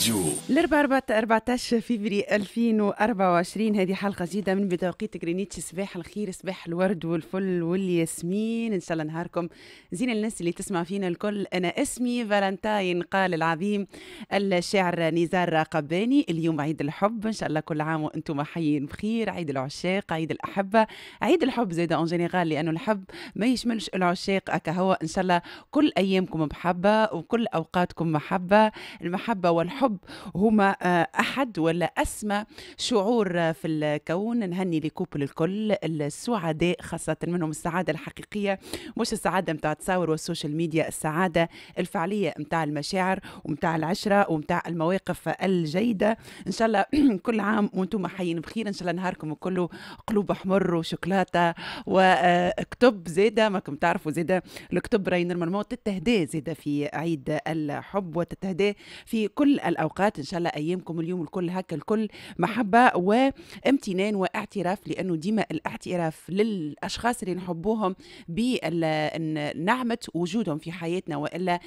راديو الاربعاء 14 فيفري 2024 هذه حلقه جديده من بتوقيت غرينيتش صباح الخير صباح الورد والفل والياسمين ان شاء الله نهاركم زين الناس اللي تسمع فينا الكل انا اسمي فالنتاين قال العظيم الشاعر نزار قباني اليوم عيد الحب ان شاء الله كل عام وانتم حيين بخير عيد العشاق عيد الاحبه عيد الحب زيد اون جينيرال لانه الحب ما يشملش العشاق اكا هو ان شاء الله كل ايامكم محبه وكل اوقاتكم محبه المحبه والحب الحب هما آه، أحد ولا أسمى شعور آه، في الكون نهني لكوبل الكل السعداء خاصة منهم السعادة الحقيقية مش السعادة متاع التصاور والسوشيال ميديا السعادة الفعلية متاع المشاعر ومتاع العشرة ومتاع المواقف الجيدة إن شاء الله كل عام وانتم حيين بخير إن شاء الله نهاركم كله قلوب حمر وشوكولاتة وكتب آه، زيادة ماكم تعرفوا زيده الكتب راي نورمالمون تتهدى زيده في عيد الحب وتتهدى في كل الأ الاوقات ان شاء الله ايامكم اليوم الكل هكا الكل محبه وامتنان واعتراف لانه ديما الاعتراف للاشخاص اللي نحبوهم بنعمه وجودهم في حياتنا والا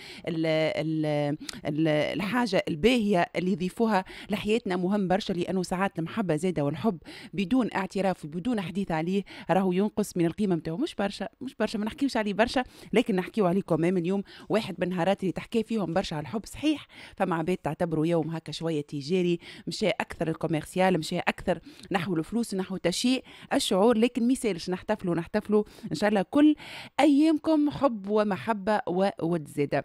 الحاجه الباهيه اللي يضيفوها لحياتنا مهم برشا لانه ساعات المحبه زاده والحب بدون اعتراف وبدون حديث عليه راهو ينقص من القيمه نتاعو مش برشا مش برشا ما نحكيوش عليه برشا لكن نحكيو عليه اليوم واحد من النهارات اللي تحكي فيهم برشا على الحب صحيح فمع عباد تعتبر نعتبره يوم هكا شويه تجاري مشى اكثر الكوميرسيال مشى اكثر نحو الفلوس نحو تشيء الشعور لكن ما نحتفلوا نحتفلوا ان شاء الله كل ايامكم حب ومحبه وود زاده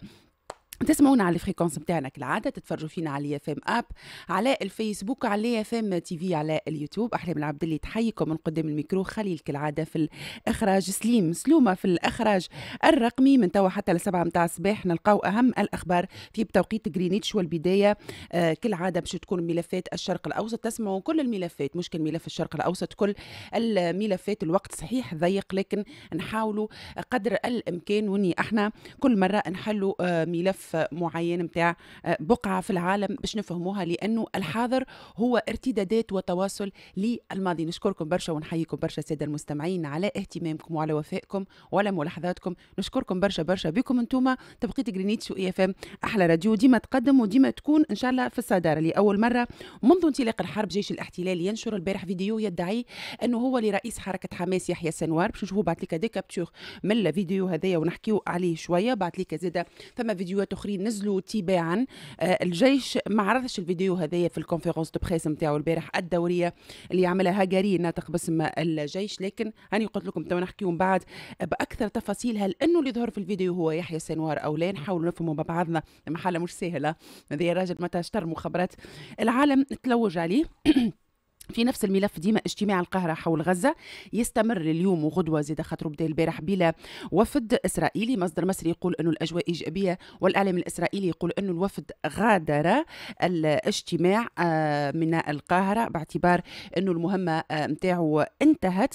تسمعونا على الفريكونس نتاعنا كالعادة تتفرجوا فينا على يافام اب على الفيسبوك على يافام تي في على اليوتيوب أحلام العبد اللي تحييكم من قدام الميكرو خليل كالعادة في الإخراج سليم سلومة في الإخراج الرقمي من توا حتى لسبعة متاع الصباح نلقاو أهم الأخبار في بتوقيت جرينيتش والبداية آه كالعادة باش تكون ملفات الشرق الأوسط تسمعوا كل الملفات مش ملف الشرق الأوسط كل الملفات الوقت صحيح ضيق لكن نحاولوا قدر الإمكان وني احنا كل مرة نحلوا آه ملف معين متاع آه، بقعة في العالم باش نفهموها لأنه الحاضر هو ارتدادات وتواصل للماضي نشكركم برشا ونحييكم برشا السادة المستمعين على اهتمامكم وعلى وفائكم وعلى ملاحظاتكم نشكركم برشا برشا بكم انتم تبقيت جرينيتش واي فام احلى راديو ديما تقدم وديما تكون ان شاء الله في الصداره لاول مره منذ انطلاق الحرب جيش الاحتلال ينشر البارح فيديو يدعي انه هو لرئيس حركه حماس يحيى السنوار باش نشوفوا بعد لك دي كابتور من الفيديو هذايا ونحكيو عليه شويه بعد لك زاده فما فيديوهات اخرين نزلوا تباعا آه، الجيش ما عرضش الفيديو هذايا في الكونفرنس دو بريس نتاعو البارح الدوريه اللي عملها هاجاري ناطق باسم الجيش لكن هاني قلت لكم تو نحكيو بعد باكثر تفاصيل هل انه اللي ظهر في الفيديو هو يحيى سنوار او لا نحاولوا نفهموا مع بعضنا المحاله مش سهله هذا راجل متى اشتر مخابرات العالم تلوج عليه في نفس الملف ديما اجتماع القاهرة حول غزة يستمر اليوم وغدوة زيد خاطر بدا البارح بلا وفد إسرائيلي مصدر مصري يقول أنه الأجواء إيجابية والإعلام الإسرائيلي يقول أنه الوفد غادر الاجتماع آه، من القاهرة باعتبار أنه المهمة نتاعو آه، انتهت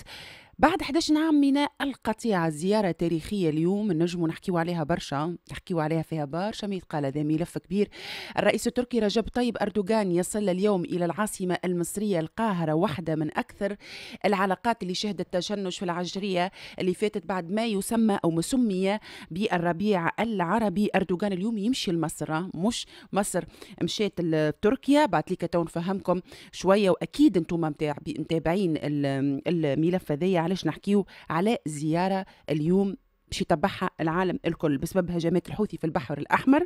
بعد 11 عام ميناء القطيعة زيارة تاريخية اليوم النجم نحكيوا عليها برشا نحكيو عليها فيها برشا مثقال هذا ملف كبير الرئيس التركي رجب طيب أردوغان يصل اليوم إلى العاصمة المصرية القاهرة واحدة من أكثر العلاقات اللي شهدت تشنج في العجرية اللي فاتت بعد ما يسمى أو مسمية بالربيع العربي أردوغان اليوم يمشي لمصر آه، مش مصر مشيت لتركيا بعد ليك تو نفهمكم شوية وأكيد أنتم متابعين الملف هذايا معلش نحكيو على زيارة اليوم باش يتبعها العالم الكل بسبب هجمات الحوثي في البحر الأحمر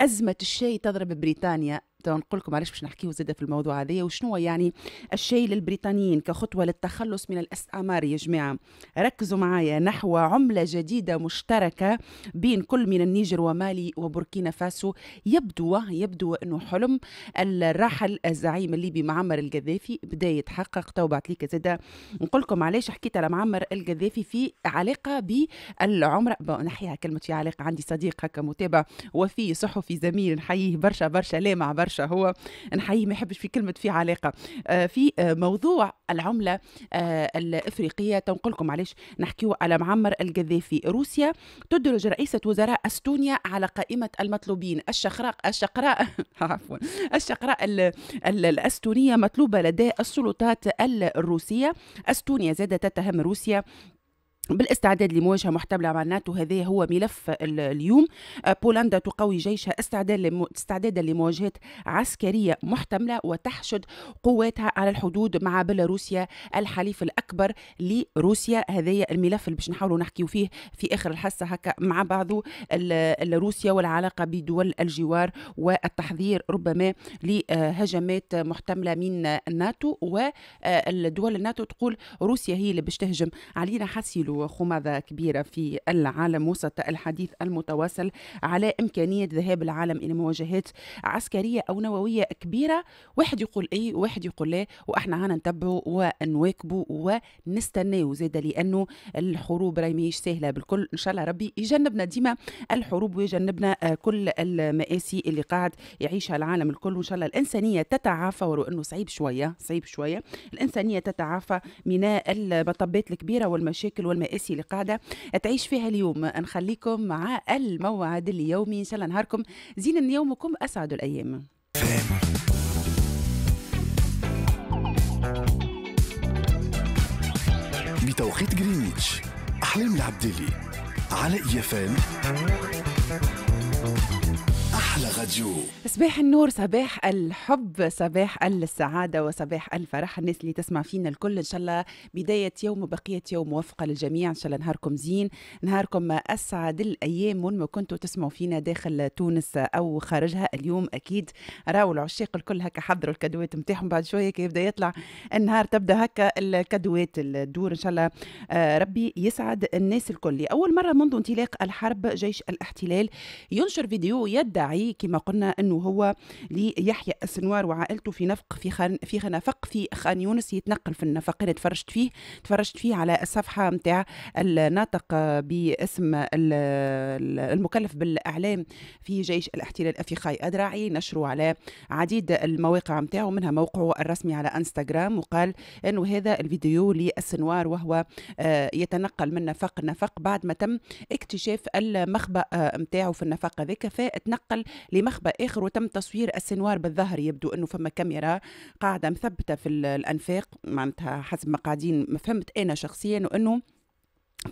أزمة الشاي تضرب بريطانيا نقول لكم علاش باش نحكيو زاده في الموضوع هذايا وشنو يعني الشيء للبريطانيين كخطوه للتخلص من الاستعمار يا جماعه ركزوا معايا نحو عمله جديده مشتركه بين كل من النيجر ومالي وبوركينا فاسو يبدو يبدو انه حلم الراحل الزعيم الليبي معمر القذافي بدا يتحقق تو بعد ليك زاده نقول لكم علاش حكيت على معمر القذافي في علاقه بالعمره نحيها كلمه في علاقه عندي صديق هكا متابع وفي صحفي زميل نحييه برشا برشا لامع برشا برشا هو نحييه ما يحبش في كلمه في علاقه آه، في آه، موضوع العمله آه، الافريقيه لكم علاش نحكيو على معمر القذافي روسيا تدرج رئيسه وزراء استونيا على قائمه المطلوبين الشقراء الشقراء عفوا الشقراء الاستونيه مطلوبه لدى السلطات الروسيه استونيا زادت تتهم روسيا بالاستعداد لمواجهة محتملة مع الناتو هذا هو ملف اليوم آه، بولندا تقوي جيشها استعدادا لمواجهات عسكرية محتملة وتحشد قواتها على الحدود مع بيلاروسيا الحليف الأكبر لروسيا هذا الملف اللي باش نحاولوا نحكيو فيه في آخر الحصة هكا مع بعض روسيا والعلاقة بدول الجوار والتحذير ربما لهجمات محتملة من الناتو والدول آه، الناتو تقول روسيا هي اللي باش تهجم علينا حسيلو خماذة كبيرة في العالم وسط الحديث المتواصل على إمكانية ذهاب العالم إلى مواجهات عسكرية أو نووية كبيرة واحد يقول إيه واحد يقول لا وإحنا هنا نتبعه ونواكبه ونستناه زاد لأنه الحروب راهي ماهيش سهلة بالكل إن شاء الله ربي يجنبنا ديما الحروب ويجنبنا آه، كل المآسي اللي قاعد يعيشها العالم الكل وإن شاء الله الإنسانية تتعافى ولو أنه صعيب شوية صعيب شوية الإنسانية تتعافى من المطبات الكبيرة والمشاكل والمآسي مآسي اللي قاعدة تعيش فيها اليوم نخليكم مع الموعد اليومي إن شاء الله نهاركم زين يومكم أسعد الأيام بتوقيت جرينيتش أحلام العبدالي على إيفان أحلى غديو صباح النور صباح الحب صباح السعادة وصباح الفرح الناس اللي تسمع فينا الكل إن شاء الله بداية يوم وبقية يوم موفقة للجميع إن شاء الله نهاركم زين نهاركم أسعد الأيام وين ما كنتوا تسمعوا فينا داخل تونس أو خارجها اليوم أكيد راو العشاق الكل هكا حضروا الكادوات نتاعهم بعد شوية كي يبدا يطلع النهار تبدا هكا الكادوات الدور إن شاء الله آه، ربي يسعد الناس الكل أول مرة منذ انطلاق الحرب جيش الاحتلال ينشر فيديو يدعي لي كما قلنا انه هو ليحيى السنوار وعائلته في نفق في خان في خنفق في خان يونس يتنقل في النفق انا تفرجت فيه تفرجت فيه على الصفحه نتاع الناطق باسم المكلف بالاعلام في جيش الاحتلال افيخاي ادراعي نشروا على عديد المواقع نتاعو منها موقعه الرسمي على انستغرام وقال انه هذا الفيديو للسنوار وهو آه، يتنقل من نفق نفق بعد ما تم اكتشاف المخبأ نتاعو آه، في النفق هذاك فتنقل لمخبأ آخر وتم تصوير السنوار بالظهر يبدو أنه فما كاميرا قاعدة مثبتة في الأنفاق معناتها حسب ما قاعدين ما فهمت أنا شخصيا وأنه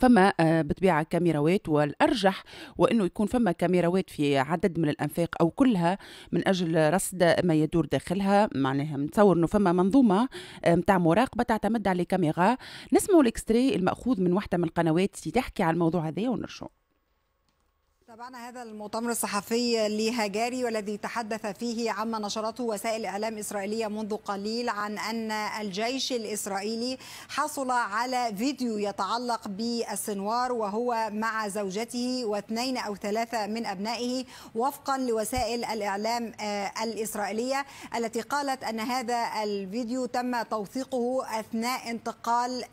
فما آه، بتبيع كاميروات والأرجح وأنه يكون فما كاميروات في عدد من الأنفاق أو كلها من أجل رصد ما يدور داخلها معناها نتصور أنه فما منظومة آه، متاع مراقبة تعتمد على كاميرا نسمعوا الإكستري المأخوذ من واحدة من القنوات تحكي على الموضوع هذا ونرجعوا تابعنا هذا المؤتمر الصحفي لهجاري والذي تحدث فيه عما نشرته وسائل اعلام اسرائيليه منذ قليل عن ان الجيش الاسرائيلي حصل على فيديو يتعلق بالسنوار وهو مع زوجته واثنين او ثلاثه من ابنائه وفقا لوسائل الاعلام آه، الاسرائيليه التي قالت ان هذا الفيديو تم توثيقه اثناء انتقال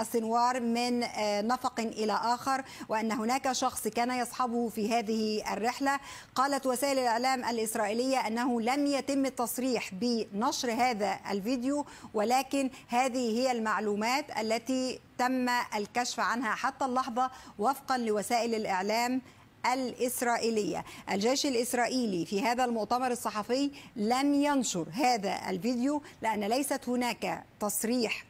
السنوار من آه، نفق الى اخر وان هناك شخص كان يصحبه في هذه الرحلة قالت وسائل الإعلام الإسرائيلية أنه لم يتم التصريح بنشر هذا الفيديو ولكن هذه هي المعلومات التي تم الكشف عنها حتى اللحظة وفقا لوسائل الإعلام الإسرائيلية الجيش الإسرائيلي في هذا المؤتمر الصحفي لم ينشر هذا الفيديو لأن ليست هناك تصريح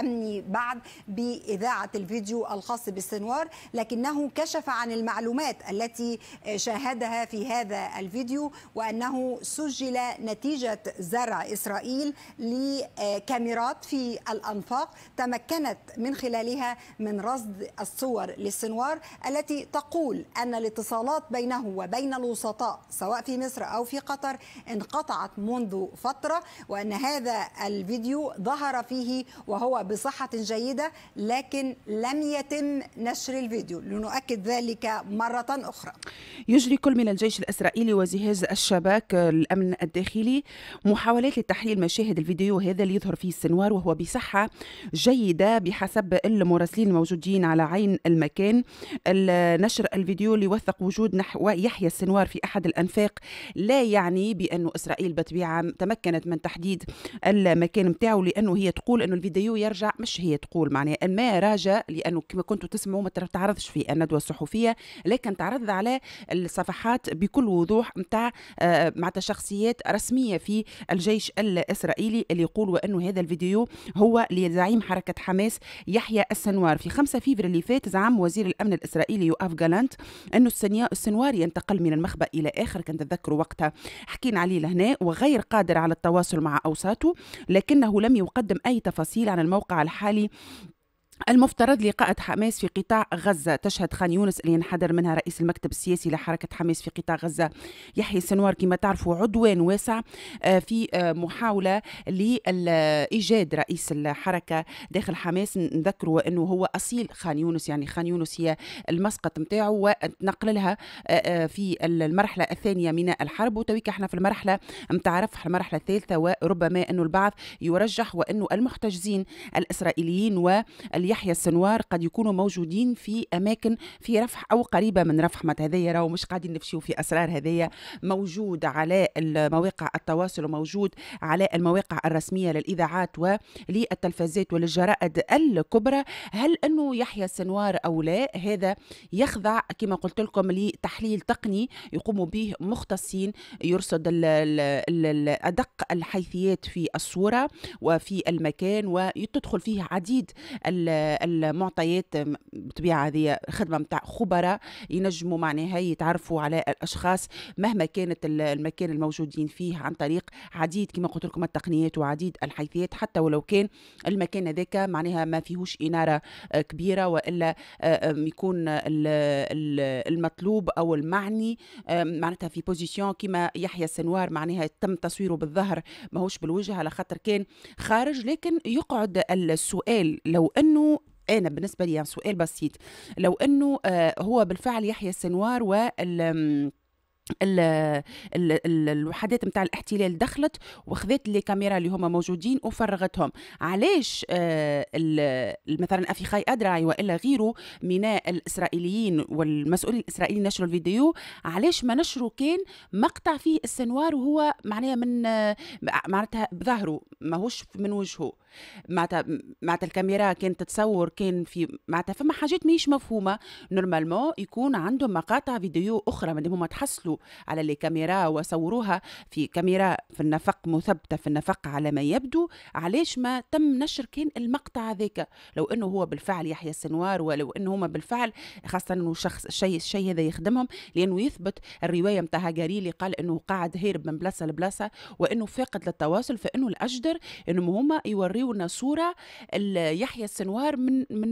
امني بعد باذاعه الفيديو الخاص بالسنوار لكنه كشف عن المعلومات التي شاهدها في هذا الفيديو وانه سجل نتيجه زرع اسرائيل لكاميرات في الانفاق تمكنت من خلالها من رصد الصور للسنوار التي تقول ان الاتصالات بينه وبين الوسطاء سواء في مصر او في قطر انقطعت منذ فتره وان هذا الفيديو ظهر فيه وهو بصحة جيدة لكن لم يتم نشر الفيديو لنؤكد ذلك مرة أخرى يجري كل من الجيش الإسرائيلي وجهاز الشباك الأمن الداخلي محاولات لتحليل مشاهد الفيديو هذا اللي يظهر فيه السنوار وهو بصحة جيدة بحسب المراسلين الموجودين على عين المكان نشر الفيديو اللي وثق وجود نحو يحيى السنوار في أحد الأنفاق لا يعني بأن إسرائيل بطبيعة تمكنت من تحديد المكان متاعه لأنه هي تقول أنه الفيديو الفيديو يرجع مش هي تقول معناها ما راجع لانه كما كنتوا تسمعوا ما تعرضش في الندوه الصحفيه لكن تعرض على الصفحات بكل وضوح نتاع آه، مع شخصيات رسميه في الجيش الاسرائيلي اللي يقول وانه هذا الفيديو هو لزعيم حركه حماس يحيى السنوار في 5 فيفر اللي فات زعم وزير الامن الاسرائيلي يوآف جالانت انه السنوار ينتقل من المخبأ الى اخر كان تذكروا وقتها حكينا عليه لهنا وغير قادر على التواصل مع اوساطه لكنه لم يقدم اي تفاصيل التفصيل عن الموقع الحالي المفترض لقاءة حماس في قطاع غزة تشهد خان يونس اللي ينحدر منها رئيس المكتب السياسي لحركة حماس في قطاع غزة يحيى السنوار كما تعرفوا عدوان واسع آه، في آه، محاولة لإيجاد رئيس الحركة داخل حماس نذكروا أنه هو أصيل خان يونس يعني خان يونس هي المسقط متاعه ونقل لها آه، في المرحلة الثانية من الحرب وتويك احنا في المرحلة نتاع رفح المرحلة الثالثة وربما أنه البعض يرجح وأنه المحتجزين الإسرائيليين وال يحيى السنوار قد يكونوا موجودين في اماكن في رفح او قريبه من رفح مت هذايا راهو مش قاعدين نفشيو في اسرار هذايا موجود على المواقع التواصل وموجود على المواقع الرسميه للاذاعات وللتلفازات وللجرائد الكبرى هل انه يحيى السنوار او لا هذا يخضع كما قلت لكم لتحليل تقني يقوم به مختصين يرصد ادق الحيثيات في الصوره وفي المكان وتدخل فيه عديد المعطيات بطبيعه هذه خدمه نتاع خبراء ينجموا معناها يتعرفوا على الاشخاص مهما كانت المكان الموجودين فيه عن طريق عديد كما قلت لكم التقنيات وعديد الحيثيات حتى ولو كان المكان هذاك معناها ما فيهوش اناره آه، كبيره والا آه، يكون المطلوب او المعني معناتها في بوزيسيون كما يحيى السنوار معناها تم تصويره بالظهر ماهوش بالوجه على خاطر كان خارج لكن يقعد السؤال لو انه انا بالنسبه لي يعني سؤال بسيط لو انه آه، هو بالفعل يحيى السنوار وال الوحدات نتاع الاحتلال دخلت وخذت لي كاميرا اللي هما موجودين وفرغتهم علاش آه مثلا افيخاي ادراي والا غيره من الاسرائيليين والمسؤولين الاسرائيليين نشروا الفيديو علاش ما نشروا كان مقطع فيه السنوار وهو معناها من معناتها بظهره ماهوش من وجهه معناتها معناتها الكاميرا كانت تتصور كان في معناتها فما حاجات ماهيش مفهومه نورمالمون يكون عندهم مقاطع فيديو اخرى مادام هما تحصلوا على الكاميرا وصوروها في كاميرا في النفق مثبته في النفق على ما يبدو علاش ما تم نشر كان المقطع هذاك لو انه هو بالفعل يحيى السنوار ولو انه هما بالفعل خاصه انه شخص الشيء الشيء هذا يخدمهم لانه يثبت الروايه نتاع اللي قال انه قاعد هارب من بلاصه لبلاصه وانه فاقد للتواصل فانه الاجدر انهم هما يوريونا صوره يحيى السنوار من من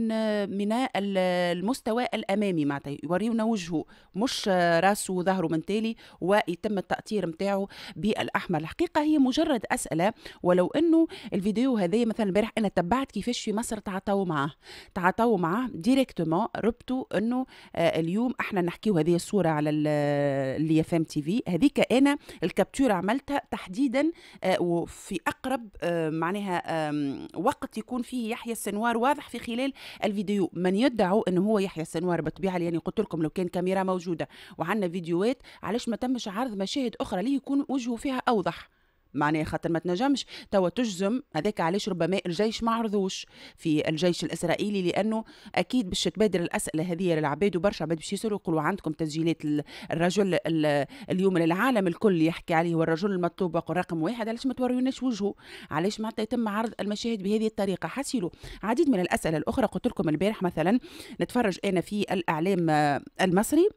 من المستوى الامامي معناتها يوريونا وجهه مش راسه وظهره من بالتالي ويتم التأطير نتاعه بالأحمر الحقيقة هي مجرد أسئلة ولو أنه الفيديو هذايا مثلا البارح أنا تبعت كيفاش في مصر تعاطوا معاه تعاطوا معاه ديريكتومون ربطوا أنه آه، اليوم احنا نحكيو هذه الصورة على آه، اللي يفهم تي في هذيك أنا الكابتور عملتها تحديدا آه، وفي أقرب معناها وقت يكون فيه يحيى السنوار واضح في خلال الفيديو من يدعو أنه هو يحيى السنوار بالطبيعة يعني قلت لكم لو كان كاميرا موجودة وعندنا فيديوهات علاش ما تمش عرض مشاهد اخرى ليه يكون وجهه فيها اوضح معناها خاطر ما تنجمش توا تجزم هذاك علاش ربما الجيش ما عرضوش في الجيش الاسرائيلي لانه اكيد باش تبادر الاسئله هذه للعباد وبرشا عباد باش يسالوا يقولوا عندكم تسجيلات الرجل اليوم للعالم الكل يحكي عليه والرجل المطلوب رقم واحد علاش ما توريوناش وجهه علاش معناتها يتم عرض المشاهد بهذه الطريقه حسيلوا عديد من الاسئله الاخرى قلت لكم البارح مثلا نتفرج انا في الاعلام المصري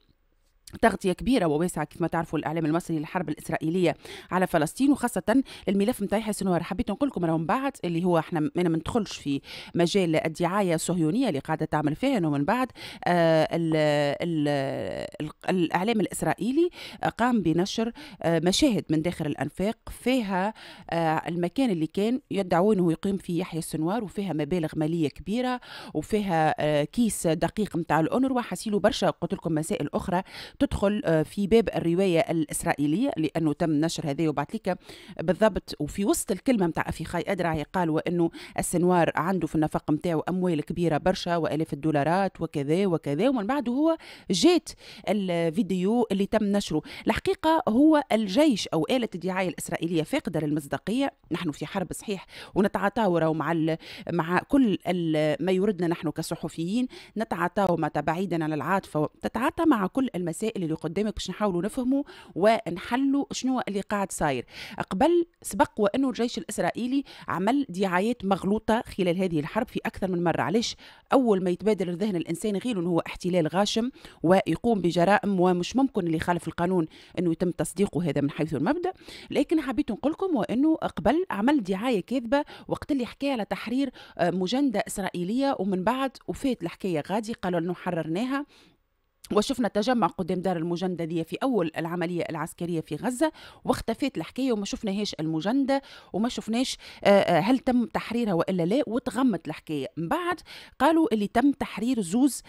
تغطية كبيرة وواسعة ما تعرفوا الإعلام المصري للحرب الإسرائيلية على فلسطين وخاصة الملف نتاعي سنوار حبيت نقول لكم من بعد اللي هو احنا ما ندخلش في مجال الدعاية الصهيونية اللي قاعدة تعمل فيها أنه من بعد آه ال ال ال الإعلام الإسرائيلي آه، قام بنشر آه مشاهد من داخل الأنفاق فيها آه المكان اللي كان يدعون أنه يقيم فيه يحيى السنوار وفيها مبالغ مالية كبيرة وفيها آه كيس دقيق نتاع الأونروا حسيلو برشا قلت لكم مسائل أخرى تدخل آه، في باب الروايه الاسرائيليه لانه تم نشر هذا وبعد لك بالضبط وفي وسط الكلمه نتاع في خاي ادرعي قال وانه السنوار عنده في النفق نتاعو اموال كبيره برشا والاف الدولارات وكذا وكذا ومن بعد هو جات الفيديو اللي تم نشره الحقيقه هو الجيش او اله الدعايه الاسرائيليه فاقده للمصداقيه نحن في حرب صحيح ونتعاطاو مع مع كل ما يردنا نحن كصحفيين نتعاطاو مع بعيدا عن العاطفه تتعاطى مع كل المسائل السائل اللي قدامك باش نحاولوا نفهموا ونحلوا شنو اللي قاعد صاير قبل سبق وانه الجيش الاسرائيلي عمل دعايات مغلوطه خلال هذه الحرب في اكثر من مره علاش اول ما يتبادر الذهن الانسان غير انه هو احتلال غاشم ويقوم بجرائم ومش ممكن اللي خالف القانون انه يتم تصديقه هذا من حيث المبدا لكن حبيت نقول لكم وانه قبل عمل دعايه كاذبه وقت اللي حكى على تحرير آه، مجنده اسرائيليه ومن بعد وفات الحكايه غادي قالوا انه حررناها وشفنا تجمع قدام دار المجندة في أول العملية العسكرية في غزة واختفت الحكاية وما شفناهاش المجندة وما شفناش آه، آه، هل تم تحريرها وإلا لا وتغمت الحكاية من بعد قالوا اللي تم تحرير زوز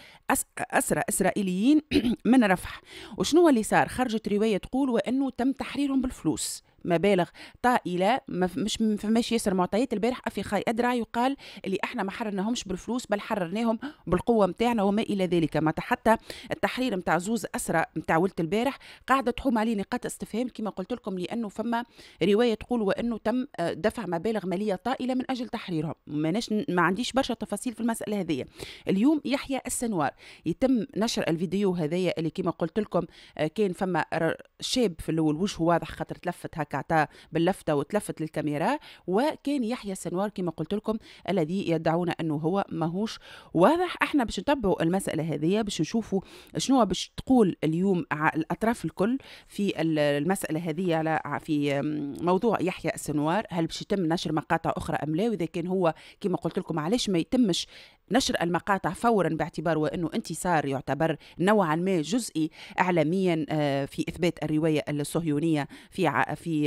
أسرى إسرائيليين من رفح وشنو اللي صار خرجت رواية تقول وأنه تم تحريرهم بالفلوس مبالغ طائله مش فماش ياسر معطيات البارح افي خاي ادرع يقال اللي احنا ما حررناهمش بالفلوس بل حررناهم بالقوه نتاعنا وما الى ذلك ما حتى التحرير نتاع زوز اسرى نتاع ولد البارح قاعده تحوم عليه نقاط استفهام كما قلت لكم لانه فما روايه تقول وانه تم آه، دفع مبالغ ماليه طائله من اجل تحريرهم ماناش ما عنديش برشا تفاصيل في المساله هذه اليوم يحيى السنوار يتم نشر الفيديو هذايا اللي كما قلت لكم آه، كان فما شاب في الاول وجهه واضح خاطر تلفت هكا عطاه باللفته وتلفت للكاميرا وكان يحيى السنوار كما قلت لكم الذي يدعون انه هو ماهوش واضح احنا باش نتبعوا المساله هذه باش نشوفوا شنو باش تقول اليوم الاطراف الكل في المساله هذه على في موضوع يحيى السنوار هل باش يتم نشر مقاطع اخرى ام لا واذا كان هو كما قلت لكم علاش ما يتمش نشر المقاطع فورا باعتبار وانه انتصار يعتبر نوعا ما جزئي اعلاميا آه، في اثبات الروايه الصهيونيه في في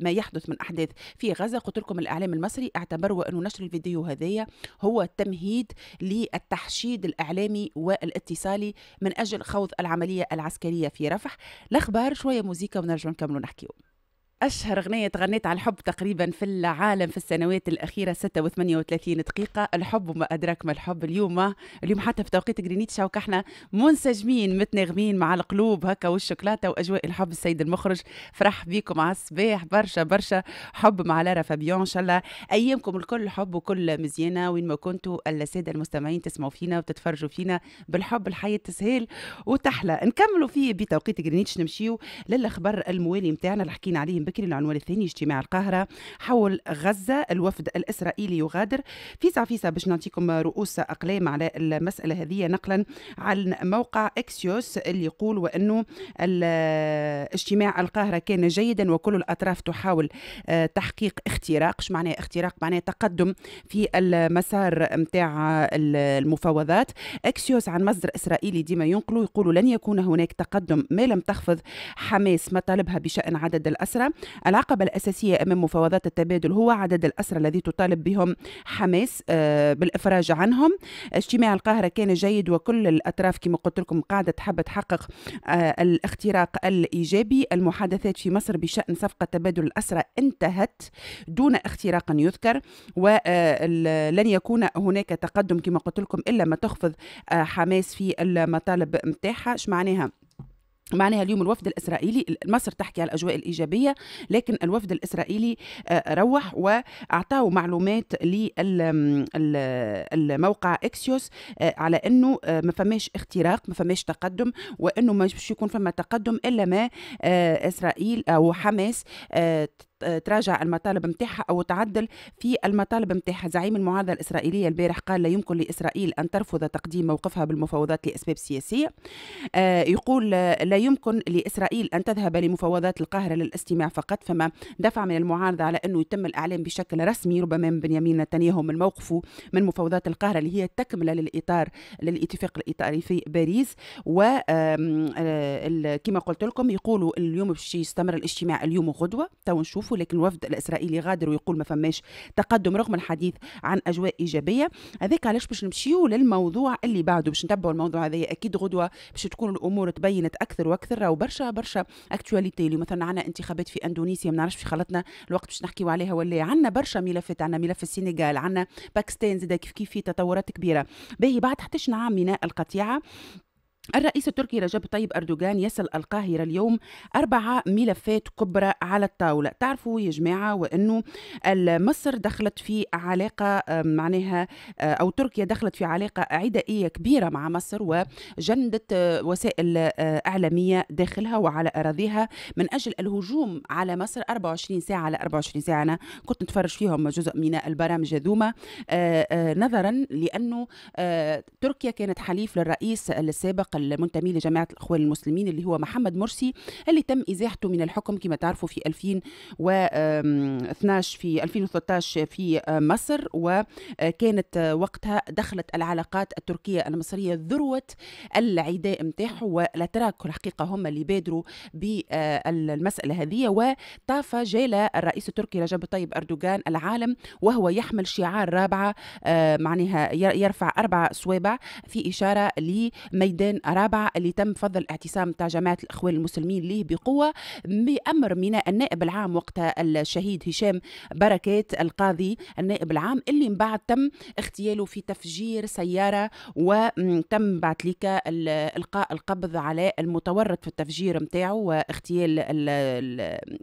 ما يحدث من احداث في غزه قلت لكم الاعلام المصري اعتبر وانه نشر الفيديو هذايا هو تمهيد للتحشيد الاعلامي والاتصالي من اجل خوض العمليه العسكريه في رفح الاخبار شويه موزيكا ونرجع نكملوا نحكيو أشهر أغنية تغنيت على الحب تقريبا في العالم في السنوات الأخيرة 6 و38 دقيقة الحب وما أدراك ما الحب اليوم اليوم حتى في توقيت جرينيتش هاوك احنا منسجمين متناغمين مع القلوب هكا والشوكولاتة وأجواء الحب السيد المخرج فرح بيكم على الصباح برشا برشا حب مع لارا فابيون إن شاء الله أيامكم الكل حب وكل مزيانة وين ما كنتوا السادة المستمعين تسمعوا فينا وتتفرجوا فينا بالحب الحياة تسهيل وتحلى نكملوا فيه بتوقيت جرينيتش نمشيو للأخبار الموالي نتاعنا اللي حكينا عليهم بكري العنوان الثاني اجتماع القاهرة حول غزة الوفد الإسرائيلي يغادر في فيسع باش نعطيكم رؤوس أقلام على المسألة هذه نقلا عن موقع إكسيوس اللي يقول وأنه اجتماع القاهرة كان جيدا وكل الأطراف تحاول آه، تحقيق اختراق شو معناه اختراق معناه تقدم في المسار متاع المفاوضات اكسيوس عن مصدر اسرائيلي ديما ينقلوا يقولوا لن يكون هناك تقدم ما لم تخفض حماس مطالبها بشان عدد الاسرى العقبة الأساسية أمام مفاوضات التبادل هو عدد الأسرى الذي تطالب بهم حماس آه، بالإفراج عنهم اجتماع القاهرة كان جيد وكل الأطراف كما قلت لكم قاعدة تحب تحقق آه، الاختراق الإيجابي المحادثات في مصر بشأن صفقة تبادل الأسرى انتهت دون اختراق يذكر ولن آه، يكون هناك تقدم كما قلت لكم إلا ما تخفض حماس في المطالب متاعها معناها معناها اليوم الوفد الاسرائيلي مصر تحكي على الاجواء الايجابيه لكن الوفد الاسرائيلي آه، روح واعطاه معلومات للموقع اكسيوس آه، على انه آه، ما فماش اختراق ما فماش تقدم وانه ما يكون فما تقدم الا ما اسرائيل او حماس تراجع المطالب نتاعها او تعدل في المطالب نتاعها زعيم المعارضه الاسرائيليه البارح قال لا يمكن لاسرائيل ان ترفض تقديم موقفها بالمفاوضات لاسباب سياسيه آه، يقول لا يمكن لاسرائيل ان تذهب لمفاوضات القاهره للاستماع فقط فما دفع من المعارضه على انه يتم الاعلان بشكل رسمي ربما من بنيامين نتنياهو من موقفه من مفاوضات القاهره اللي هي تكمله للاطار للاتفاق الاطاري في باريس و آه، كما قلت لكم يقولوا اليوم باش يستمر الاجتماع اليوم وغدوه تو نشوف اعترافه لكن الوفد الاسرائيلي غادر ويقول ما فماش تقدم رغم الحديث عن اجواء ايجابيه هذاك علاش باش نمشيو للموضوع اللي بعده باش نتبعوا الموضوع هذا اكيد غدوه باش تكون الامور تبينت اكثر واكثر وبرشا برشا اكتواليتي اللي مثلا عندنا انتخابات في اندونيسيا ما نعرفش في خلطنا الوقت باش نحكيو عليها ولا عندنا برشا ملفات عندنا ملف السنغال عندنا باكستان زاد كيف كيف في تطورات كبيره باهي بعد حتى عام ميناء القطيعه الرئيس التركي رجب طيب أردوغان يصل القاهرة اليوم أربعة ملفات كبرى على الطاولة تعرفوا يا جماعة وأنه مصر دخلت في علاقة معناها آه، أو تركيا دخلت في علاقة عدائية كبيرة مع مصر وجندت آه، وسائل آه، إعلامية داخلها وعلى أراضيها من أجل الهجوم على مصر 24 ساعة على 24 ساعة أنا كنت نتفرج فيهم جزء من البرامج هذوما نظرا لأنه تركيا كانت حليف للرئيس السابق المنتمي لجماعة الإخوان المسلمين اللي هو محمد مرسي اللي تم إزاحته من الحكم كما تعرفوا في 2012 في 2013 في مصر وكانت وقتها دخلت العلاقات التركية المصرية ذروة العداء متاحه والأتراك الحقيقة هم اللي بادروا بالمسألة هذه وطاف جيل الرئيس التركي رجب طيب أردوغان العالم وهو يحمل شعار رابعة آه، معناها يرفع أربع صوابع في إشارة لميدان رابعة اللي تم فضل الاعتصام تاع جماعة الإخوان المسلمين ليه بقوة بأمر من النائب العام وقت الشهيد هشام بركات القاضي النائب العام اللي من بعد تم اغتياله في تفجير سيارة وتم بعد ليك إلقاء القبض على المتورط في التفجير نتاعو واغتيال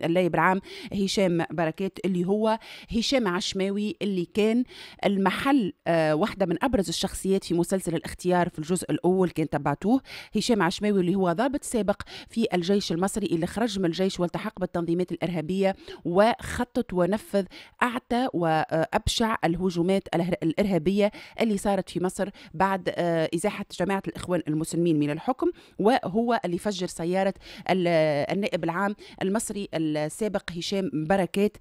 النائب العام هشام بركات اللي هو هشام عشماوي اللي كان المحل آه، واحدة من أبرز الشخصيات في مسلسل الاختيار في الجزء الأول كان تبعته موته هشام عشماوي اللي هو ضابط سابق في الجيش المصري اللي خرج من الجيش والتحق بالتنظيمات الإرهابية وخطط ونفذ أعتى وأبشع الهجومات الإرهابية اللي صارت في مصر بعد آه، إزاحة جماعة الإخوان المسلمين من الحكم وهو اللي فجر سيارة النائب العام المصري السابق هشام بركات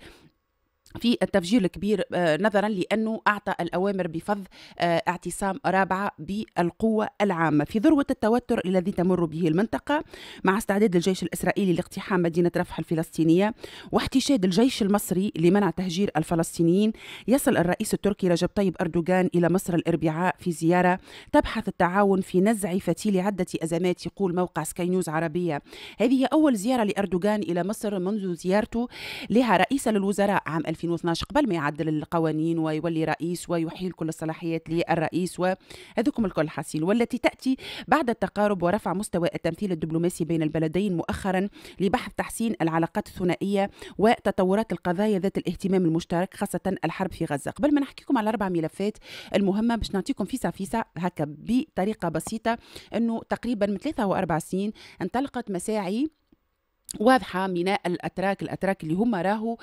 في التفجير الكبير آه، نظرا لانه اعطى الاوامر بفض آه، اعتصام رابعه بالقوه العامه في ذروه التوتر الذي تمر به المنطقه مع استعداد الجيش الاسرائيلي لاقتحام مدينه رفح الفلسطينيه واحتشاد الجيش المصري لمنع تهجير الفلسطينيين يصل الرئيس التركي رجب طيب اردوغان الى مصر الاربعاء في زياره تبحث التعاون في نزع فتيل عده ازمات يقول موقع سكاي نيوز عربيه هذه اول زياره لاردوغان الى مصر منذ زيارته لها رئيسه للوزراء عام 2000 2012 قبل ما يعدل القوانين ويولي رئيس ويحيل كل الصلاحيات للرئيس وهذوكم الكل حاسين والتي تأتي بعد التقارب ورفع مستوى التمثيل الدبلوماسي بين البلدين مؤخرا لبحث تحسين العلاقات الثنائية وتطورات القضايا ذات الاهتمام المشترك خاصة الحرب في غزة قبل ما نحكيكم على أربع ملفات المهمة باش نعطيكم فيسا فيسا هكا بطريقة بسيطة أنه تقريبا من ثلاثة وأربع سنين انطلقت مساعي واضحه ميناء الاتراك الاتراك اللي هم راهو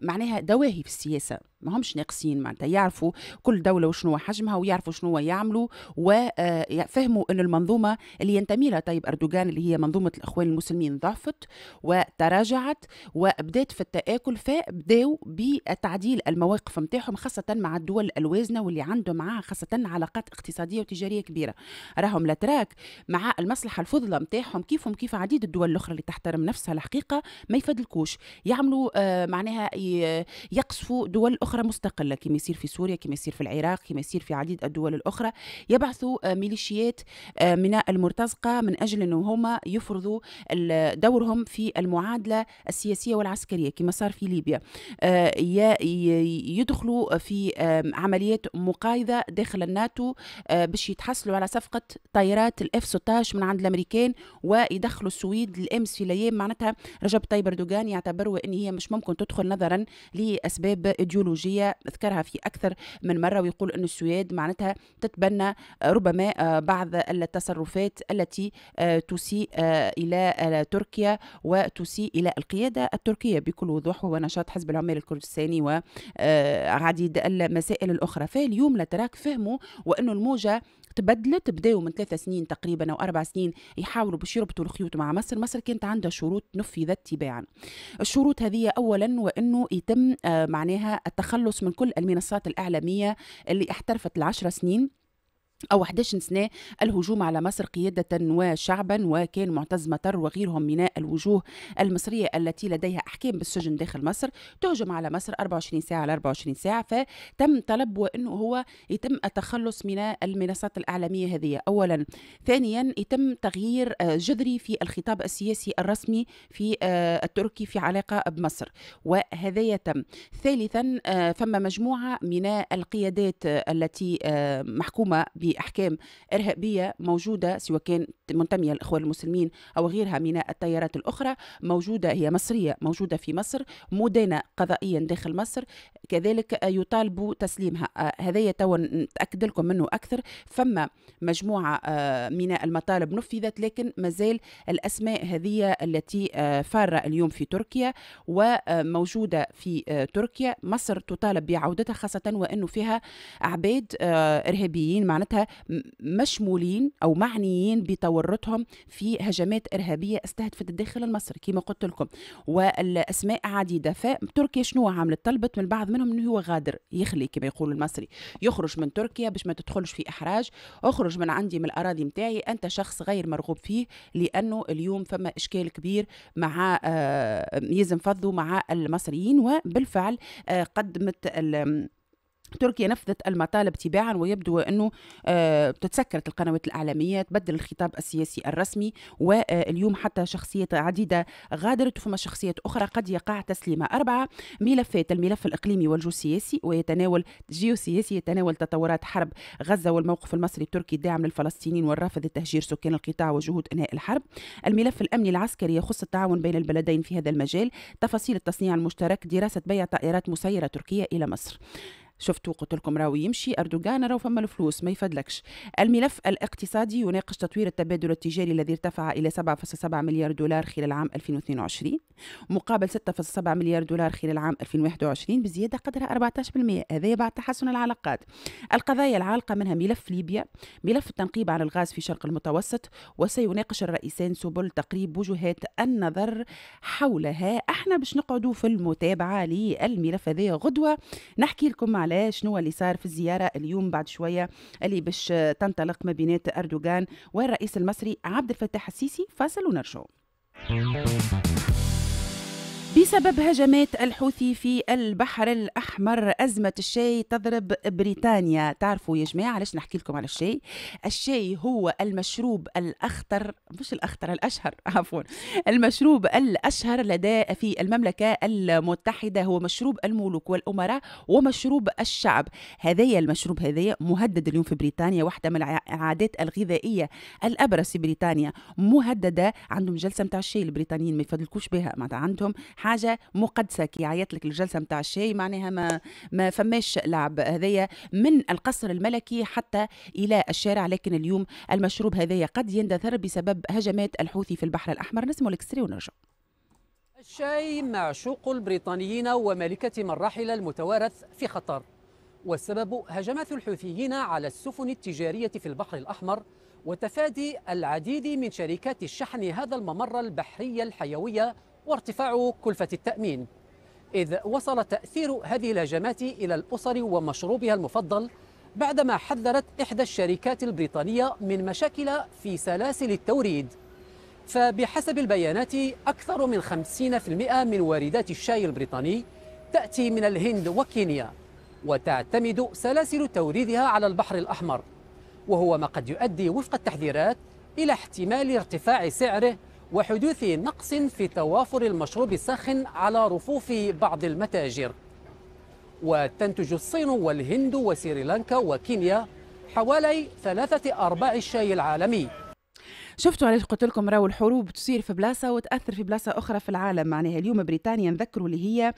معناها دواهي في السياسه ما همش ناقصين معناتها يعرفوا كل دوله وشنو حجمها ويعرفوا شنو يعملوا وفهموا آه، ان المنظومه اللي ينتمي لها طيب اردوغان اللي هي منظومه الاخوان المسلمين ضعفت وتراجعت وبدات في التاكل فبداوا بتعديل المواقف نتاعهم خاصه مع الدول الوازنه واللي عندهم معها خاصه علاقات اقتصاديه وتجاريه كبيره راهم الاتراك مع المصلحه الفضلى نتاعهم كيفهم كيف عديد الدول الاخرى اللي تحترم الأرقام نفسها الحقيقة ما يفدلكوش يعملوا آه، معناها يقصفوا دول أخرى مستقلة كما يصير في سوريا كما يصير في العراق كما يصير في عديد الدول الأخرى يبعثوا آه، ميليشيات آه، من المرتزقة من أجل أنه هما يفرضوا دورهم في المعادلة السياسية والعسكرية كما صار في ليبيا يدخلوا في عمليات مقايضة داخل الناتو باش يتحصلوا على صفقة طائرات الاف 16 من عند الامريكان ويدخلوا السويد الامس في ليالي الايام معناتها رجب طيب اردوغان يعتبروا ان هي مش ممكن تدخل نظرا لاسباب ايديولوجيه ذكرها في اكثر من مره ويقول ان السويد معناتها تتبنى ربما آه، بعض التصرفات التي آه، تسيء آه، الى تركيا وتسيء الى القياده التركيه بكل وضوح ونشاط حزب العمال الكردستاني وعديد المسائل الاخرى فاليوم الاتراك فهموا وانه الموجه تبدلت بداوا من ثلاث سنين تقريبا او اربع سنين يحاولوا باش يربطوا الخيوط مع مصر مصر كانت عندها شروط نفذت تباعا الشروط هذه أولا وأنه يتم آه، معناها التخلص من كل المنصات الإعلامية اللي احترفت العشر سنين أو 11 سنة الهجوم على مصر قيادة وشعبا وكان معتز مطر وغيرهم من الوجوه المصرية التي لديها أحكام بالسجن داخل مصر تهجم على مصر 24 ساعة على 24 ساعة فتم طلب وأنه هو يتم التخلص من المنصات الإعلامية هذه أولا ثانيا يتم تغيير جذري في الخطاب السياسي الرسمي في آه، التركي في علاقة بمصر وهذا يتم ثالثا آه، فما مجموعة من القيادات التي آه، محكومة ب أحكام إرهابية موجودة سواء كان منتمية للإخوان المسلمين أو غيرها من التيارات الأخرى موجودة هي مصرية موجودة في مصر مدانة قضائيا داخل مصر كذلك يطالبوا تسليمها آه، هذا توا نتأكد لكم منه أكثر فما مجموعة آه، من المطالب نفذت لكن مازال الأسماء هذه التي آه، فارة اليوم في تركيا وموجودة في تركيا مصر تطالب بعودتها خاصة وأنه فيها أعباد إرهابيين معناتها مشمولين او معنيين بتورطهم في هجمات ارهابيه استهدفت الداخل المصري كما قلت لكم والاسماء عديده فتركيا شنو عملت طلبت من بعض منهم انه هو غادر يخلي كما يقول المصري يخرج من تركيا باش ما تدخلش في احراج اخرج من عندي من الاراضي نتاعي انت شخص غير مرغوب فيه لانه اليوم فما اشكال كبير مع آه، يزن فضو مع المصريين وبالفعل آه، قدمت تركيا نفذت المطالب تباعا ويبدو انه آه، تتسكرت القنوات الاعلاميه تبدل الخطاب السياسي الرسمي واليوم حتى شخصيات عديده غادرت وفما شخصيات اخرى قد يقع تسليمها اربعه ملفات الملف الاقليمي والجيوسياسي ويتناول جيوسياسي يتناول تطورات حرب غزه والموقف المصري التركي الداعم للفلسطينيين والرافض لتهجير سكان القطاع وجهود انهاء الحرب الملف الامني العسكري يخص التعاون بين البلدين في هذا المجال تفاصيل التصنيع المشترك دراسه بيع طائرات مسيره تركيه الى مصر شفتوا قلت لكم راهو يمشي اردوغان راهو فما الفلوس ما يفدلكش الملف الاقتصادي يناقش تطوير التبادل التجاري الذي ارتفع الى 7.7 مليار دولار خلال عام 2022 مقابل 6.7 مليار دولار خلال عام 2021 بزياده قدرها 14% هذا بعد تحسن العلاقات القضايا العالقه منها ملف ليبيا ملف التنقيب على الغاز في شرق المتوسط وسيناقش الرئيسان سبل تقريب وجهات النظر حولها احنا باش نقعدوا في المتابعه للملف هذا غدوه نحكي لكم على على شنو اللي صار في الزياره اليوم بعد شويه اللي باش تنطلق ما بينات اردوغان والرئيس المصري عبد الفتاح السيسي فاصل ونرجعوا بسبب هجمات الحوثي في البحر الأحمر أزمة الشاي تضرب بريطانيا تعرفوا يا جماعة علاش نحكي لكم على الشاي الشاي هو المشروب الأخطر مش الأخطر الأشهر عفوا المشروب الأشهر لدى في المملكة المتحدة هو مشروب الملوك والأمراء ومشروب الشعب هذايا المشروب هذايا مهدد اليوم في بريطانيا واحدة من العادات الغذائية الأبرز في بريطانيا مهددة عندهم جلسة متاع الشاي البريطانيين ما يفضلكوش بها معناتها عندهم حاجة حاجه مقدسه كي عيط لك الجلسه نتاع الشاي معناها ما ما فماش لعب هذايا من القصر الملكي حتى الى الشارع لكن اليوم المشروب هذايا قد يندثر بسبب هجمات الحوثي في البحر الاحمر نسمو الاكستري ونرجع الشاي معشوق البريطانيين وملكة من رحل المتوارث في خطر والسبب هجمات الحوثيين على السفن التجارية في البحر الأحمر وتفادي العديد من شركات الشحن هذا الممر البحري الحيوية وارتفاع كلفة التأمين إذ وصل تأثير هذه الهجمات إلى الأسر ومشروبها المفضل بعدما حذرت إحدى الشركات البريطانية من مشاكل في سلاسل التوريد فبحسب البيانات أكثر من 50% من واردات الشاي البريطاني تأتي من الهند وكينيا وتعتمد سلاسل توريدها على البحر الأحمر وهو ما قد يؤدي وفق التحذيرات إلى احتمال ارتفاع سعره وحدوث نقص في توافر المشروب الساخن على رفوف بعض المتاجر وتنتج الصين والهند وسريلانكا وكينيا حوالي ثلاثة أرباع الشاي العالمي شفتوا علاش قلت لكم راهو الحروب تصير في بلاصه وتاثر في بلاصه اخرى في العالم معناها اليوم بريطانيا نذكروا اللي هي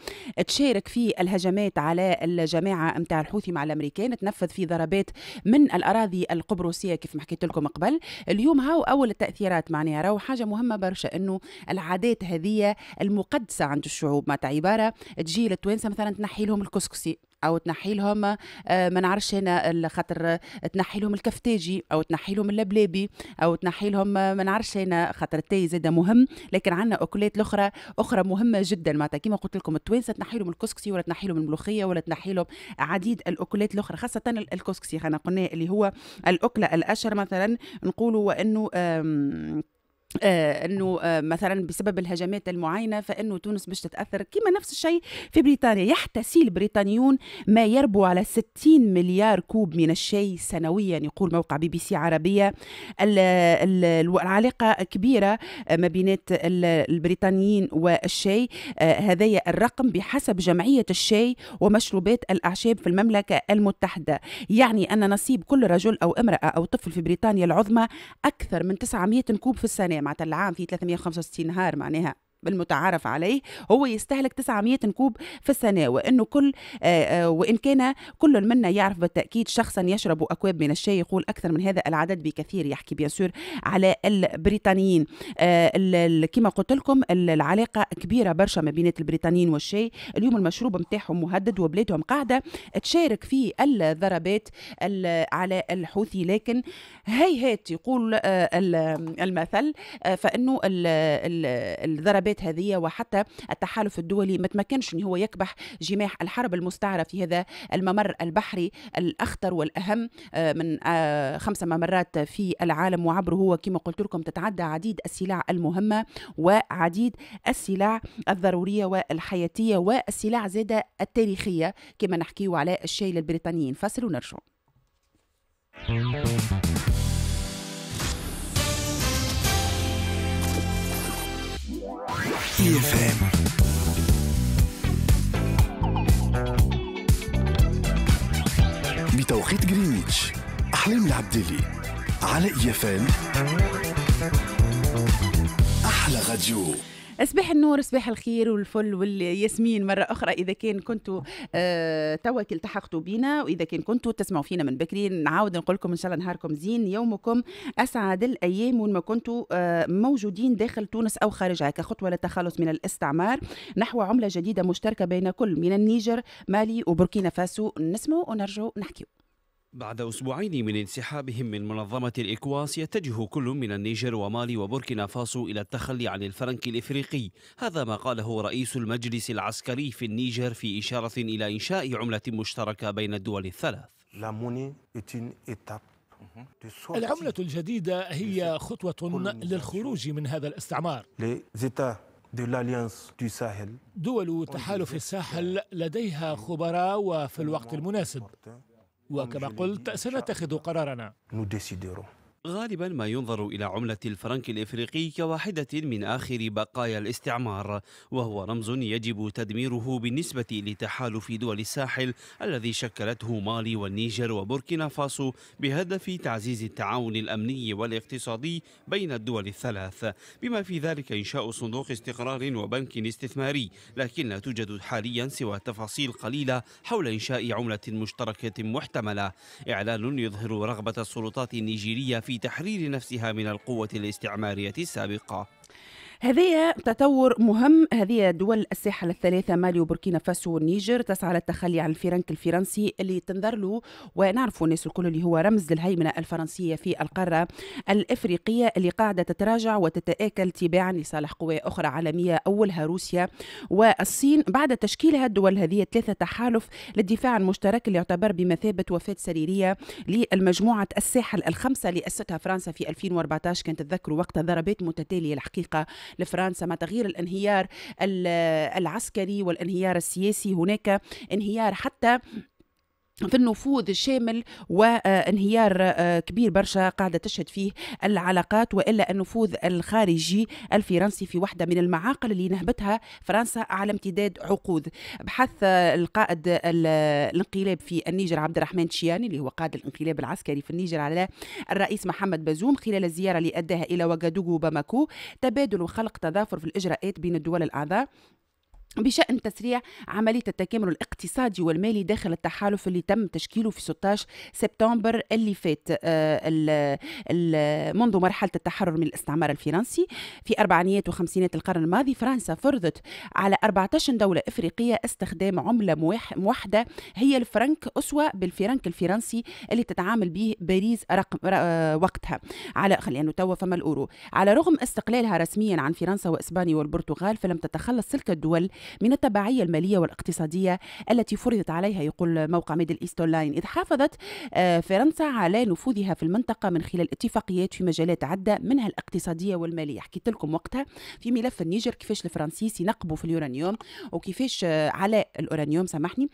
تشارك في الهجمات على الجماعه نتاع الحوثي مع الامريكان تنفذ في ضربات من الاراضي القبرصيه كيف ما حكيت لكم قبل اليوم هاو اول التاثيرات معناها راهو حاجه مهمه برشا انه العادات هذه المقدسه عند الشعوب معناتها عباره تجي للتوانسه مثلا تنحي لهم الكسكسي او تنحي لهم آه، ما نعرفش انا خاطر تنحي لهم الكفتاجي او تنحي لهم اللبلابي او تنحي لهم ما نعرفش انا خاطر التاي زاده مهم لكن عندنا اكلات اخرى اخرى مهمه جدا معناتها كيما قلت لكم التوانسه تنحي لهم الكسكسي ولا تنحي لهم الملوخيه ولا تنحي لهم عديد الاكلات الاخرى خاصه الكسكسي خلينا قلنا اللي هو الاكله الاشهر مثلا نقولوا انه آه، انه آه، مثلا بسبب الهجمات المعينه فانه تونس باش تتاثر كما نفس الشيء في بريطانيا يحتسي البريطانيون ما يربو على 60 مليار كوب من الشاي سنويا يقول موقع بي بي سي عربيه العلاقه كبيره آه، ما بينات البريطانيين والشاي هذايا الرقم بحسب جمعيه الشاي ومشروبات الاعشاب في المملكه المتحده يعني ان نصيب كل رجل او امراه او طفل في بريطانيا العظمى اكثر من 900 كوب في السنه معناتها العام فيه 365 نهار معناها المتعارف عليه هو يستهلك 900 كوب في السنة وأنه كل آه، آه، وإن كان كل منا يعرف بالتأكيد شخصا يشرب أكواب من الشاي يقول أكثر من هذا العدد بكثير يحكي بيان سور على البريطانيين آه، كما قلت لكم العلاقة كبيرة برشا ما بين البريطانيين والشاي اليوم المشروب نتاعهم مهدد وبلادهم قاعدة تشارك في الضربات على الحوثي لكن هيهات يقول المثل فانه الضربات الانتخابات هذه وحتى التحالف الدولي ما تمكنش ان هو يكبح جماح الحرب المستعرة في هذا الممر البحري الأخطر والأهم آه، من آه، خمس ممرات في العالم وعبره هو كما قلت لكم تتعدى عديد السلع المهمة وعديد السلع الضرورية والحياتية والسلع زادة التاريخية كما نحكيه على الشاي للبريطانيين فاصل ونرجع اي بتوقيت جرينيتش احلام العبدلي على اي احلى غديو صباح النور صباح الخير والفل والياسمين مرة أخرى إذا كان كنتوا آه توك التحقتوا بينا وإذا كان كنتوا تسمعوا فينا من بكري نعاود نقول لكم إن شاء الله نهاركم زين يومكم أسعد الأيام وين ما كنتوا آه موجودين داخل تونس أو خارجها كخطوة للتخلص من الاستعمار نحو عملة جديدة مشتركة بين كل من النيجر مالي وبوركينا فاسو نسمعوا ونرجعوا نحكيوا بعد أسبوعين من انسحابهم من منظمة الإكواس يتجه كل من النيجر ومالي وبوركينا فاسو إلى التخلي عن الفرنك الإفريقي هذا ما قاله رئيس المجلس العسكري في النيجر في إشارة إلى إنشاء عملة مشتركة بين الدول الثلاث العملة الجديدة هي خطوة للخروج من هذا الاستعمار دول تحالف الساحل لديها خبراء وفي الوقت المناسب وكما قلت سنتخذ قرارنا غالبا ما ينظر إلى عملة الفرنك الإفريقي كواحدة من آخر بقايا الاستعمار وهو رمز يجب تدميره بالنسبة لتحالف دول الساحل الذي شكلته مالي والنيجر وبوركينا فاسو بهدف تعزيز التعاون الأمني والاقتصادي بين الدول الثلاث بما في ذلك إنشاء صندوق استقرار وبنك استثماري لكن لا توجد حاليا سوى تفاصيل قليلة حول إنشاء عملة مشتركة محتملة إعلان يظهر رغبة السلطات النيجيرية في في تحرير نفسها من القوة الاستعمارية السابقة هذه تطور مهم هذه دول الساحل الثلاثة مالي وبوركينا فاسو والنيجر تسعى للتخلي عن الفرنك الفرنسي اللي تنظر له ونعرفوا الناس الكل اللي هو رمز للهيمنة الفرنسية في القارة الإفريقية اللي قاعدة تتراجع وتتآكل تباعا لصالح قوى أخرى عالمية أولها روسيا والصين بعد تشكيلها الدول هذه ثلاثة تحالف للدفاع المشترك اللي يعتبر بمثابة وفاة سريرية للمجموعة الساحل الخمسة اللي أسستها فرنسا في 2014 كانت تتذكروا وقتها ضربات متتالية الحقيقة لفرنسا مع تغيير الانهيار العسكري والانهيار السياسي هناك انهيار حتى في النفوذ الشامل وانهيار آه، كبير برشا قاعده تشهد فيه العلاقات والا النفوذ الخارجي الفرنسي في واحده من المعاقل اللي نهبتها فرنسا على امتداد عقود بحث آه، القائد الانقلاب في النيجر عبد الرحمن تشياني اللي هو قائد الانقلاب العسكري في النيجر على الرئيس محمد بازوم خلال الزياره اللي اداها الى وغادوغو وباماكو تبادل وخلق تضافر في الاجراءات بين الدول الاعضاء بشأن تسريع عملية التكامل الاقتصادي والمالي داخل التحالف اللي تم تشكيله في 16 سبتمبر اللي فات آه، منذ مرحلة التحرر من الاستعمار الفرنسي في أربعينيات وخمسينات القرن الماضي فرنسا فرضت على 14 دولة إفريقية استخدام عملة موحدة هي الفرنك أسوة بالفرنك الفرنسي اللي تتعامل به باريس رقم آه، وقتها على خلينا يعني توا فما الأورو على رغم استقلالها رسميا عن فرنسا وإسبانيا والبرتغال فلم تتخلص تلك الدول من التبعية المالية والاقتصادية التي فرضت عليها يقول موقع ميدل إيست أونلاين إذ حافظت آه، فرنسا على نفوذها في المنطقة من خلال اتفاقيات في مجالات عدة منها الاقتصادية والمالية حكيت لكم وقتها في ملف النيجر كيفاش الفرنسيس ينقبوا في اليورانيوم وكيفاش آه، على الأورانيوم سامحني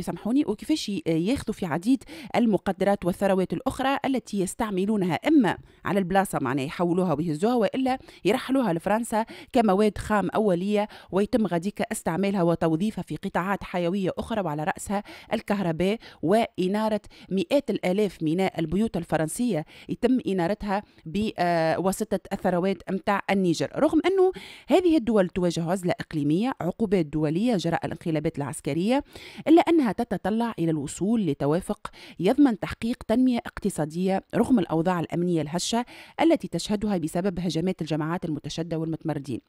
سامحوني وكيفاش آه، ياخذوا في عديد المقدرات والثروات الأخرى التي يستعملونها إما على البلاصة معناها يحولوها ويهزوها وإلا يرحلوها لفرنسا كمواد خام أولية ويتم غاديك استعمالها وتوظيفها في قطاعات حيوية أخرى وعلى رأسها الكهرباء وإنارة مئات الآلاف من البيوت الفرنسية يتم إنارتها بواسطة الثروات متاع النيجر رغم أنه هذه الدول تواجه عزلة إقليمية عقوبات دولية جراء الانقلابات العسكرية إلا أنها تتطلع إلى الوصول لتوافق يضمن تحقيق تنمية اقتصادية رغم الأوضاع الأمنية الهشة التي تشهدها بسبب هجمات الجماعات المتشدة والمتمردين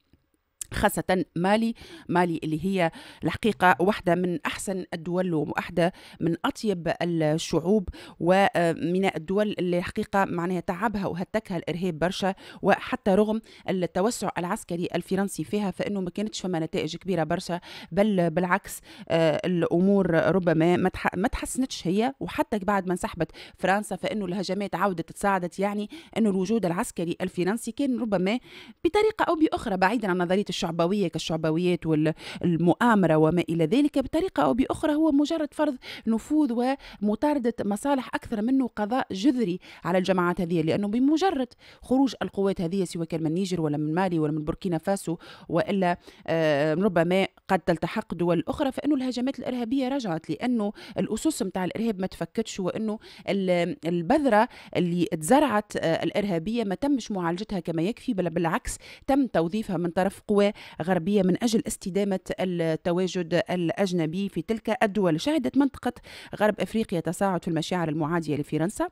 خاصة مالي مالي اللي هي الحقيقة واحدة من أحسن الدول وواحدة من أطيب الشعوب ومن الدول اللي حقيقة معناها تعبها وهتكها الإرهاب برشا وحتى رغم التوسع العسكري الفرنسي فيها فإنه ما كانتش فما نتائج كبيرة برشا بل بالعكس آه، الأمور ربما ما تحسنتش هي وحتى بعد ما انسحبت فرنسا فإنه الهجمات عودت تساعدت يعني إنه الوجود العسكري الفرنسي كان ربما بطريقة أو بأخرى بعيدا عن نظرية الشعبوية كالشعبويات والمؤامرة وما إلى ذلك بطريقة أو بأخرى هو مجرد فرض نفوذ ومطاردة مصالح أكثر منه قضاء جذري على الجماعات هذه لأنه بمجرد خروج القوات هذه سواء كان من نيجر ولا من مالي ولا من بوركينا فاسو وإلا آه، ربما قد تلتحق دول أخرى فإنه الهجمات الإرهابية رجعت لأنه الأسس متاع الإرهاب ما تفكتش وأنه البذرة اللي تزرعت آه، الإرهابية ما تمش معالجتها كما يكفي بل بالعكس تم توظيفها من طرف قوى غربية من أجل استدامة التواجد الأجنبي في تلك الدول شهدت منطقة غرب أفريقيا تصاعد في المشاعر المعادية لفرنسا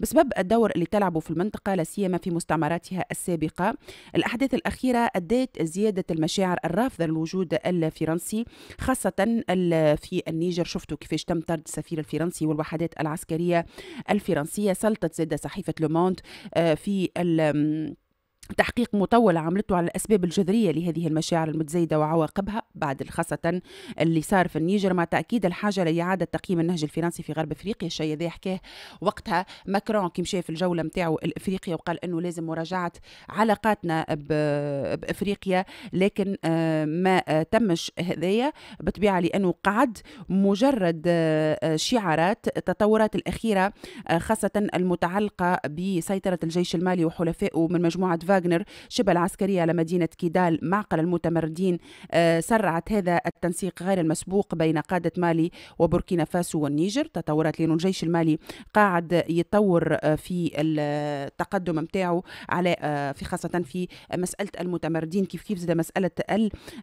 بسبب الدور اللي تلعبه في المنطقة لا سيما في مستعمراتها السابقة الأحداث الأخيرة أدت زيادة المشاعر الرافضة للوجود الفرنسي خاصة في النيجر شفتوا كيفاش تم طرد السفير الفرنسي والوحدات العسكرية الفرنسية سلطت زاده صحيفة لوموند آه، في تحقيق مطول عملته على الأسباب الجذرية لهذه المشاعر المتزايدة وعواقبها بعد خاصة اللي صار في النيجر مع تأكيد الحاجة لإعادة تقييم النهج الفرنسي في غرب أفريقيا الشيء هذا حكاه وقتها ماكرون كي مشى في الجولة نتاعو الإفريقيا وقال أنه لازم مراجعة علاقاتنا بأفريقيا لكن آه، ما تمش هذايا بطبيعة لأنه قعد مجرد آه، شعارات التطورات الأخيرة آه، خاصة المتعلقة بسيطرة الجيش المالي وحلفائه من مجموعة فار فاغنر شبه العسكرية على مدينة كيدال معقل المتمردين آه، سرعت هذا التنسيق غير المسبوق بين قادة مالي وبوركينا فاسو والنيجر تطورات لأنه الجيش المالي قاعد يطور آه، في التقدم متاعه على آه، في خاصة في مسألة المتمردين كيف كيف زاد مسألة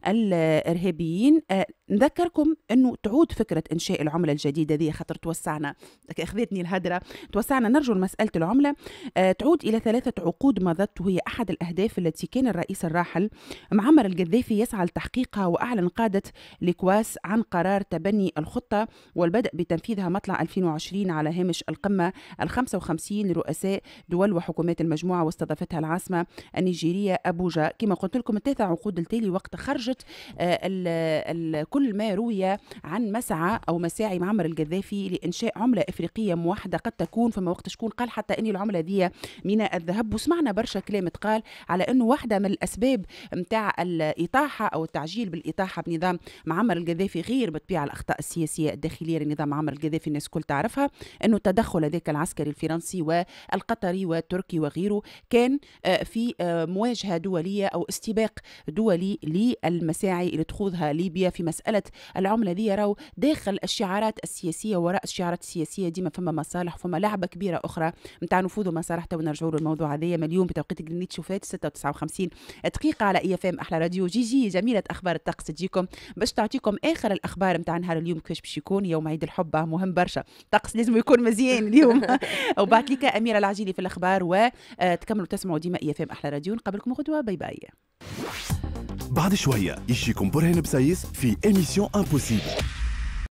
الإرهابيين نذكركم أنه تعود فكرة إنشاء العملة الجديدة دي خاطر توسعنا أخذتني الهدرة توسعنا نرجو لمسألة العملة تعود إلى ثلاثة عقود مضت وهي أحد أحد الأهداف التي كان الرئيس الراحل معمر القذافي يسعى لتحقيقها وأعلن قادة لكواس عن قرار تبني الخطة والبدء بتنفيذها مطلع 2020 على هامش القمة ال 55 لرؤساء دول وحكومات المجموعة واستضافتها العاصمة النيجيرية أبوجا كما قلت لكم التاسع عقود التالي وقت خرجت آه، كل ما روي عن مسعى أو مساعي معمر القذافي لإنشاء عملة إفريقية موحدة قد تكون فما وقت شكون قال حتى أن العملة دي من الذهب وسمعنا برشا كلام تقال قال على انه واحده من الاسباب نتاع الاطاحه او التعجيل بالاطاحه بنظام معمر القذافي غير بالطبيعه الاخطاء السياسيه الداخليه لنظام معمر القذافي الناس الكل تعرفها انه التدخل هذاك العسكري الفرنسي والقطري والتركي وغيره كان آه، في آه، مواجهه دوليه او استباق دولي للمساعي اللي تخوضها ليبيا في مساله العمله ذي راهو داخل الشعارات السياسيه وراء الشعارات السياسيه ديما فما مصالح فما لعبه كبيره اخرى نتاع نفوذ ومصالح تو نرجعوا للموضوع هذايا مليون بتوقيت جرينيتش فات 56 دقيقه على اي اف ام احلى راديو جي جي جميله اخبار الطقس تجيكم باش تعطيكم اخر الاخبار نتاع نهار اليوم كيفاش باش يكون يوم عيد الحب مهم برشا الطقس لازم يكون مزيان اليوم وبعد لك اميره العجيلي في الاخبار وتكملوا آه، تسمعوا ديما اي اف ام احلى راديو نقابلكم غدوه باي باي بعد شويه يجيكم برهان بسيس في اميسيون امبوسيبل